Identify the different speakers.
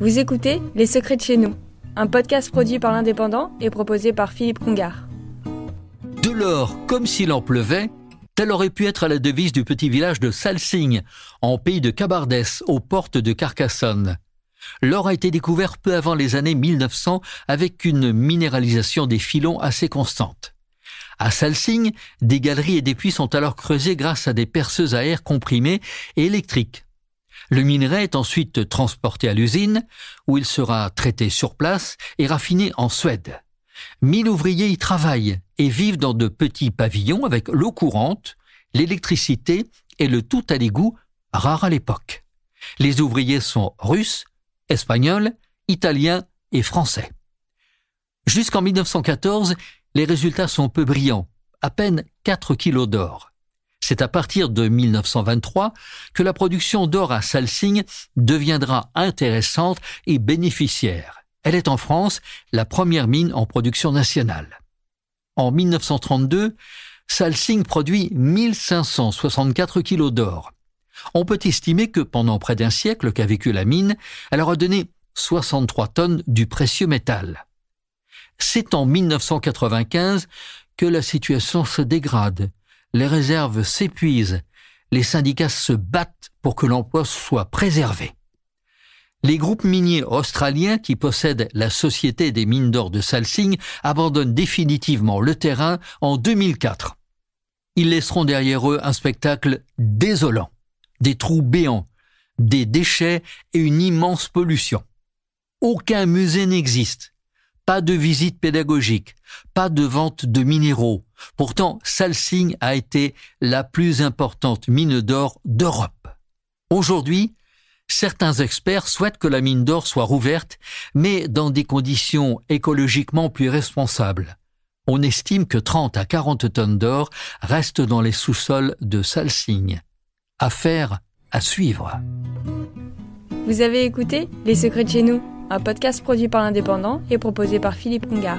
Speaker 1: Vous écoutez Les Secrets de chez nous, un podcast produit par l'Indépendant et proposé par Philippe Congard. l'or comme s'il en pleuvait, tel aurait pu être à la devise du petit village de Salsing, en pays de Cabardès, aux portes de Carcassonne. L'or a été découvert peu avant les années 1900 avec une minéralisation des filons assez constante. À Salsing, des galeries et des puits sont alors creusés grâce à des perceuses à air comprimé et électriques le minerai est ensuite transporté à l'usine, où il sera traité sur place et raffiné en Suède. Mille ouvriers y travaillent et vivent dans de petits pavillons avec l'eau courante, l'électricité et le tout à l'égout, rare à l'époque. Les ouvriers sont russes, espagnols, italiens et français. Jusqu'en 1914, les résultats sont peu brillants, à peine 4 kilos d'or. C'est à partir de 1923 que la production d'or à Salsing deviendra intéressante et bénéficiaire. Elle est en France la première mine en production nationale. En 1932, Salsing produit 1564 kilos d'or. On peut estimer que pendant près d'un siècle qu'a vécu la mine, elle aura donné 63 tonnes du précieux métal. C'est en 1995 que la situation se dégrade les réserves s'épuisent, les syndicats se battent pour que l'emploi soit préservé. Les groupes miniers australiens qui possèdent la Société des mines d'or de Salsing abandonnent définitivement le terrain en 2004. Ils laisseront derrière eux un spectacle désolant, des trous béants, des déchets et une immense pollution. Aucun musée n'existe pas de visite pédagogique, pas de vente de minéraux. Pourtant, Salsing a été la plus importante mine d'or d'Europe. Aujourd'hui, certains experts souhaitent que la mine d'or soit rouverte, mais dans des conditions écologiquement plus responsables. On estime que 30 à 40 tonnes d'or restent dans les sous-sols de Salsing. Affaire à suivre. Vous avez écouté Les secrets de chez nous un podcast produit par l'Indépendant et proposé par Philippe Ungar.